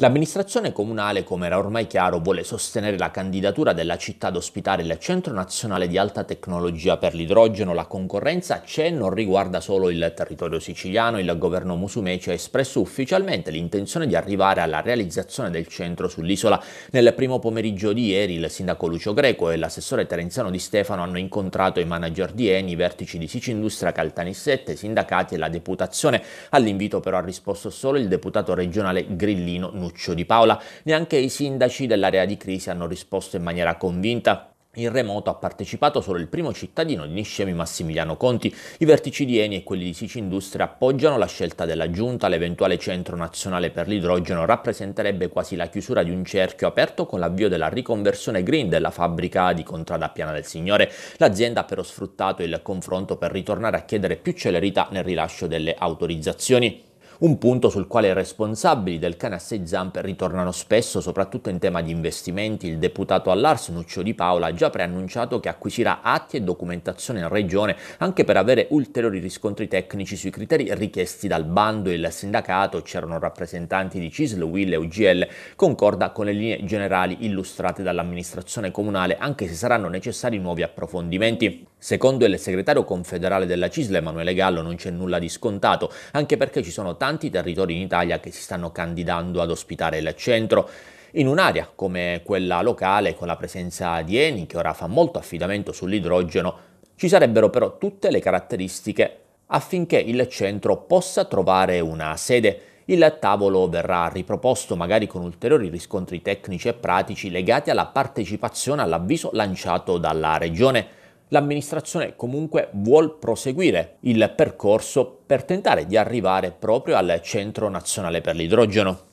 L'amministrazione comunale, come era ormai chiaro, vuole sostenere la candidatura della città ad ospitare il Centro Nazionale di Alta Tecnologia per l'Idrogeno. La concorrenza c'è, non riguarda solo il territorio siciliano. Il governo Musumeci ha espresso ufficialmente l'intenzione di arrivare alla realizzazione del centro sull'isola. Nel primo pomeriggio di ieri il sindaco Lucio Greco e l'assessore Terenziano Di Stefano hanno incontrato i manager di Eni, i vertici di Sicindustria Caltanissette, i sindacati e la deputazione. All'invito però ha risposto solo il deputato regionale Grillino Nucci. Nuccio Di Paola. Neanche i sindaci dell'area di crisi hanno risposto in maniera convinta. In remoto ha partecipato solo il primo cittadino di Niscemi Massimiliano Conti. I vertici di Eni e quelli di Sici Industria appoggiano la scelta della Giunta. L'eventuale centro nazionale per l'idrogeno rappresenterebbe quasi la chiusura di un cerchio aperto con l'avvio della riconversione green della fabbrica di Contrada Piana del Signore. L'azienda ha però sfruttato il confronto per ritornare a chiedere più celerità nel rilascio delle autorizzazioni un punto sul quale i responsabili del cane a sei zampe ritornano spesso, soprattutto in tema di investimenti. Il deputato all'Ars, Nuccio Di Paola, ha già preannunciato che acquisirà atti e documentazione in regione anche per avere ulteriori riscontri tecnici sui criteri richiesti dal bando. Il sindacato, c'erano rappresentanti di CISL, Will e UGL, concorda con le linee generali illustrate dall'amministrazione comunale, anche se saranno necessari nuovi approfondimenti. Secondo il segretario confederale della CISL, Emanuele Gallo, non c'è nulla di scontato, anche perché ci sono tanti tanti territori in Italia che si stanno candidando ad ospitare il centro. In un'area come quella locale, con la presenza di Eni, che ora fa molto affidamento sull'idrogeno, ci sarebbero però tutte le caratteristiche affinché il centro possa trovare una sede. Il tavolo verrà riproposto magari con ulteriori riscontri tecnici e pratici legati alla partecipazione all'avviso lanciato dalla Regione l'amministrazione comunque vuol proseguire il percorso per tentare di arrivare proprio al Centro Nazionale per l'Idrogeno.